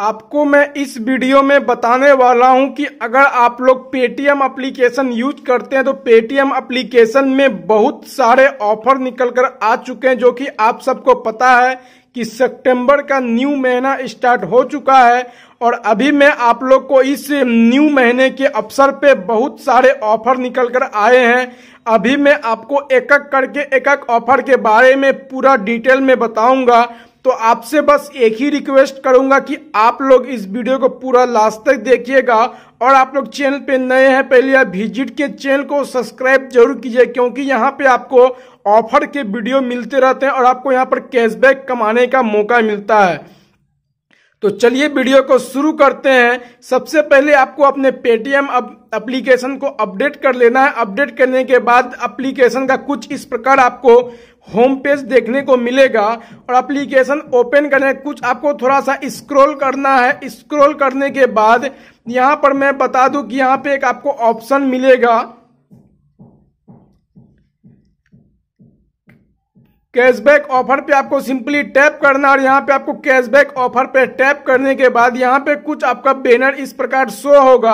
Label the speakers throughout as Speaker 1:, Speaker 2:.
Speaker 1: आपको मैं इस वीडियो में बताने वाला हूं कि अगर आप लोग पेटीएम एप्लीकेशन यूज करते हैं तो पेटीएम एप्लीकेशन में बहुत सारे ऑफर निकल कर आ चुके हैं जो कि आप सबको पता है कि सितंबर का न्यू महीना स्टार्ट हो चुका है और अभी मैं आप लोग को इस न्यू महीने के अवसर पे बहुत सारे ऑफर निकल कर आए हैं अभी मैं आपको एक एक करके एक एक ऑफर के बारे में पूरा डिटेल में बताऊंगा तो आपसे बस एक ही रिक्वेस्ट करूंगा कि आप लोग इस वीडियो को पूरा लास्ट तक देखिएगा और आप लोग चैनल पे नए हैं पहले आप विजिट के चैनल को सब्सक्राइब जरूर कीजिए क्योंकि यहाँ पे आपको ऑफर के वीडियो मिलते रहते हैं और आपको यहाँ पर कैशबैक कमाने का मौका मिलता है तो चलिए वीडियो को शुरू करते हैं सबसे पहले आपको अपने पेटीएम एप्लीकेशन को अपडेट कर लेना है अपडेट करने के बाद एप्लीकेशन का कुछ इस प्रकार आपको होम पेज देखने को मिलेगा और एप्लीकेशन ओपन करने कुछ आपको थोड़ा सा स्क्रॉल करना है स्क्रॉल करने के बाद यहाँ पर मैं बता दूं कि यहाँ पे एक आपको ऑप्शन मिलेगा कैशबैक ऑफर पे आपको सिंपली टैप करना और यहाँ पे आपको कैशबैक ऑफर पे टैप करने के बाद यहाँ पे कुछ आपका बैनर इस प्रकार शो होगा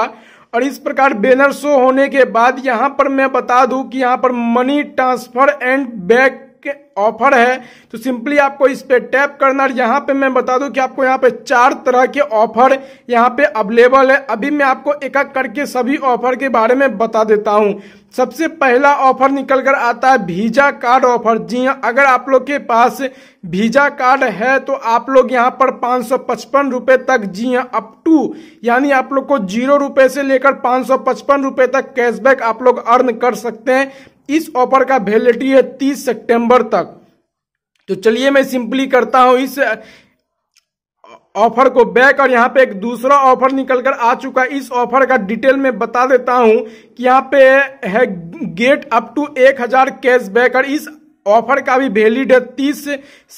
Speaker 1: और इस प्रकार बैनर शो होने के बाद यहाँ पर मैं बता दूं कि यहाँ पर मनी ट्रांसफर एंड बैक के ऑफर है तो सिंपली आपको इस पे टैप करना है यहाँ पे मैं बता दूं कि आपको यहाँ पे चार तरह के ऑफर यहाँ पे अवेलेबल है अभी मैं आपको एक एक करके सभी ऑफर के बारे में बता देता हूँ सबसे पहला ऑफर निकल कर आता है वीजा कार्ड ऑफर जी हाँ अगर आप लोग के पास वीजा कार्ड है तो आप लोग यहाँ पर पाँच सौ पचपन रुपये तक जी हाँ अप टू यानी आप लोग को जीरो रुपये से लेकर पाँच सौ पचपन रुपये तक कैशबैक आप लोग अर्न कर सकते हैं इस ऑफर का वैलिडिटी है तीस सितंबर तक तो चलिए मैं सिंपली करता हूं इस ऑफर को बैक और यहाँ पे एक दूसरा ऑफर निकल कर आ चुका है इस ऑफर का डिटेल में बता देता हूं कि यहाँ पे है गेट अप टू एक हजार कैश बैक और इस ऑफर का भी वैलिड है तीस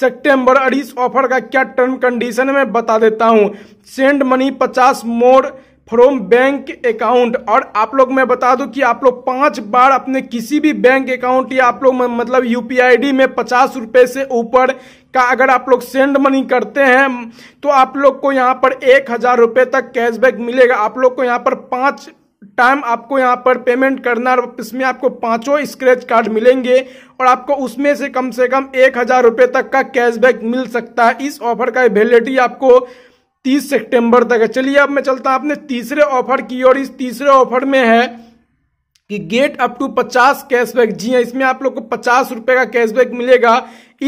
Speaker 1: सितंबर और इस ऑफर का क्या टर्म कंडीशन है मैं बता देता हूं सेंड मनी पचास मोर फ्रॉम बैंक अकाउंट और आप लोग मैं बता दूं कि आप लोग पांच बार अपने किसी भी बैंक अकाउंट या आप लोग मतलब यू पी में पचास रुपये से ऊपर का अगर आप लोग सेंड मनी करते हैं तो आप लोग को यहाँ पर एक हजार रुपये तक कैशबैक मिलेगा आप लोग को यहाँ पर पांच टाइम आपको यहाँ पर पेमेंट करना और इसमें आपको पांचों स्क्रैच कार्ड मिलेंगे और आपको उसमें से कम से कम एक हजार रुपये तक का कैशबैक मिल सकता है इस ऑफर का वैलिडिटी आपको तीस सितंबर तक है चलिए अब मैं चलता हूं अपने तीसरे ऑफर की और इस तीसरे ऑफर में है कि गेट अप टू पचास कैशबैक जी हाँ इसमें आप लोग को पचास रुपए का कैशबैक मिलेगा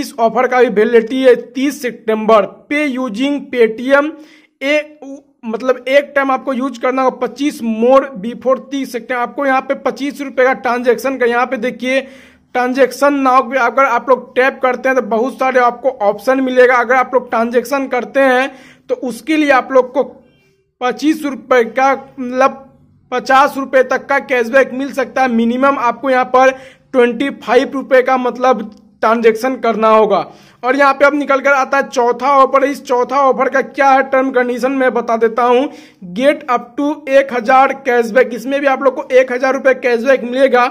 Speaker 1: इस ऑफर का भी वेलिडिटी है तीस सितंबर पे यूजिंग पेटीएम ए मतलब एक टाइम आपको यूज करना होगा पच्चीस मोर बिफोर तीस सेक्टेम्बर आपको यहाँ पे पच्चीस रुपए का ट्रांजेक्शन का यहाँ पे देखिए ट्रांजेक्शन नाउ अगर आप लोग टैप करते हैं तो बहुत सारे आपको ऑप्शन मिलेगा अगर आप लोग ट्रांजेक्शन करते हैं तो उसके लिए आप लोग को पच्चीस रुपए का मतलब पचास रुपये तक का कैशबैक मिल सकता है मिनिमम आपको यहाँ पर ट्वेंटी फाइव रुपये का मतलब ट्रांजेक्शन करना होगा और यहाँ पे अब निकल कर आता है चौथा ऑफर इस चौथा ऑफर का क्या है टर्म कंडीशन मैं बता देता हूँ गेट अप टू एक हजार कैशबैक इसमें भी आप लोग को एक हजार रुपये कैशबैक मिलेगा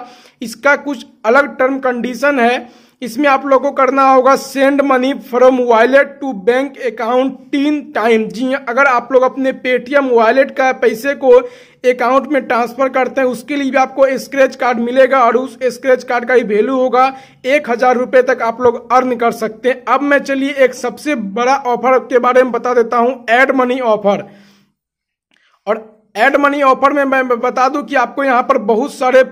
Speaker 1: इसका कुछ अलग टर्म कंडीशन है इसमें आप लोगों को करना होगा send money from wallet to bank account तीन टाइम जी हाँ, अगर आप लोग अपने पेटीएम वॉलेट का पैसे को अकाउंट में ट्रांसफर करते हैं उसके लिए भी आपको स्क्रैच कार्ड मिलेगा और उस स्क्रैच कार्ड का ही वैल्यू होगा एक हजार रुपये तक आप लोग अर्न कर सकते हैं अब मैं चलिए एक सबसे बड़ा ऑफर के बारे में बता देता हूँ एड मनी ऑफर और एड मनी ऑफर में मैं बता दूं कि आपको यहां पर बहुत सारे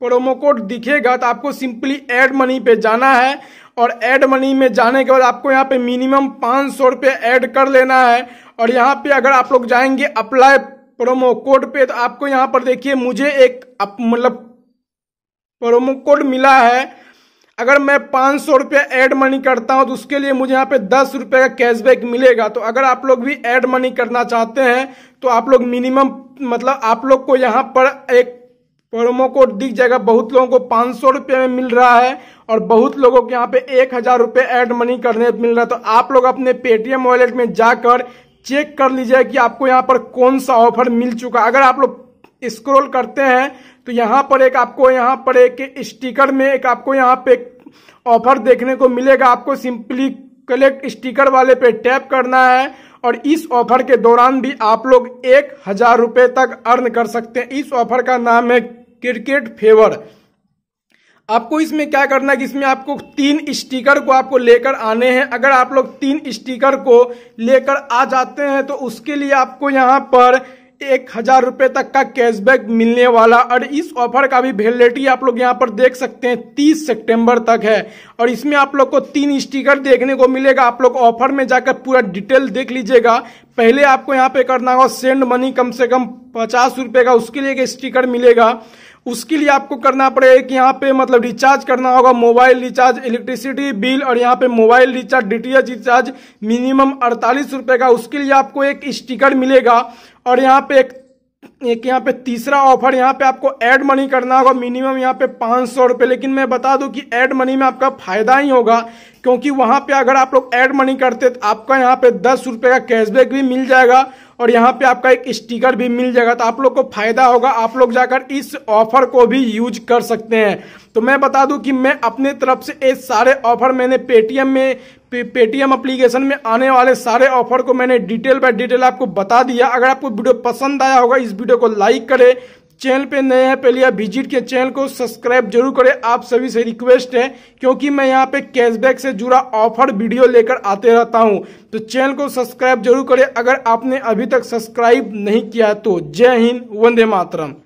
Speaker 1: प्रोमो कोड दिखेगा तो आपको सिंपली एड मनी पे जाना है और एड मनी में जाने के बाद आपको यहाँ पे मिनिमम पाँच सौ रुपये एड कर लेना है और यहाँ पे अगर आप लोग जाएंगे अप्लाई प्रोमो कोड पे तो आपको यहाँ पर देखिए मुझे एक मतलब प्रोमो कोड मिला है अगर मैं पाँच सौ रुपये एड मनी करता हूँ तो उसके लिए मुझे यहाँ पे दस रुपये का कैशबैक मिलेगा तो अगर आप लोग भी एड मनी करना चाहते हैं तो आप लोग मिनिमम मतलब आप लोग को यहाँ पर एक प्रोमो कोड दिख जाएगा बहुत लोगों को पाँच सौ रुपये में मिल रहा है और बहुत लोगों को यहाँ पे एक हज़ार रुपये एड मनी करने मिल रहा है तो आप लोग अपने पेटीएम वॉलेट में जाकर चेक कर लीजिए कि आपको यहाँ पर कौन सा ऑफर मिल चुका अगर आप लोग स्क्रॉल करते हैं तो यहाँ पर एक आपको यहाँ पर एक स्टिकर में एक आपको यहाँ पे ऑफर देखने को मिलेगा आपको सिंपली कलेक्ट स्टिकर वाले पे टैप करना है और इस ऑफर के दौरान भी आप लोग एक हजार रुपये तक अर्न कर सकते हैं इस ऑफर का नाम है क्रिकेट फेवर आपको इसमें क्या करना है कि इसमें आपको तीन स्टिकर को आपको लेकर आने हैं अगर आप लोग तीन स्टिकर को लेकर आ जाते हैं तो उसके लिए आपको यहाँ पर एक हजार रुपए तक का कैशबैक मिलने वाला और इस ऑफर का भी वेलिडिटी आप लोग यहाँ पर देख सकते हैं तीस सितंबर तक है और इसमें आप लोग को तीन स्टिकर देखने को मिलेगा आप लोग ऑफर में जाकर पूरा डिटेल देख लीजिएगा पहले आपको यहाँ पे करना होगा सेंड मनी कम से कम पचास रुपए का उसके लिए एक स्टिकर मिलेगा उसके लिए आपको करना पड़ेगा कि यहाँ पे मतलब रिचार्ज करना होगा मोबाइल रिचार्ज इलेक्ट्रिसिटी बिल और यहाँ पे mobile recharge DTH recharge minimum अड़तालीस रुपये का उसके लिए आपको एक स्टिकर मिलेगा और यहाँ पे एक एक यहाँ पे तीसरा ऑफर यहाँ पे आपको एड मनी करना होगा मिनिमम यहाँ पे पाँच सौ रुपये लेकिन मैं बता दूं कि एड मनी में आपका फायदा ही होगा क्योंकि वहाँ पे अगर आप लोग एड मनी करते तो आपका यहाँ पे दस रुपये का कैशबैक भी मिल जाएगा और यहाँ पे आपका एक स्टिकर भी मिल जाएगा तो आप लोग को फायदा होगा आप लोग जाकर इस ऑफर को भी यूज कर सकते हैं तो मैं बता दूं कि मैं अपने तरफ से ये सारे ऑफर मैंने पेटीएम में पेटीएम अप्लीकेशन में आने वाले सारे ऑफर को मैंने डिटेल बाय डिटेल आपको बता दिया अगर आपको वीडियो पसंद आया होगा इस वीडियो को लाइक करें चैनल पे नए हैं पहले आप विजिट के चैनल को सब्सक्राइब जरूर करें आप सभी से रिक्वेस्ट है क्योंकि मैं यहाँ पे कैशबैक से जुड़ा ऑफर वीडियो लेकर आते रहता हूँ तो चैनल को सब्सक्राइब जरूर करें अगर आपने अभी तक सब्सक्राइब नहीं किया तो जय हिंद वंदे मातरम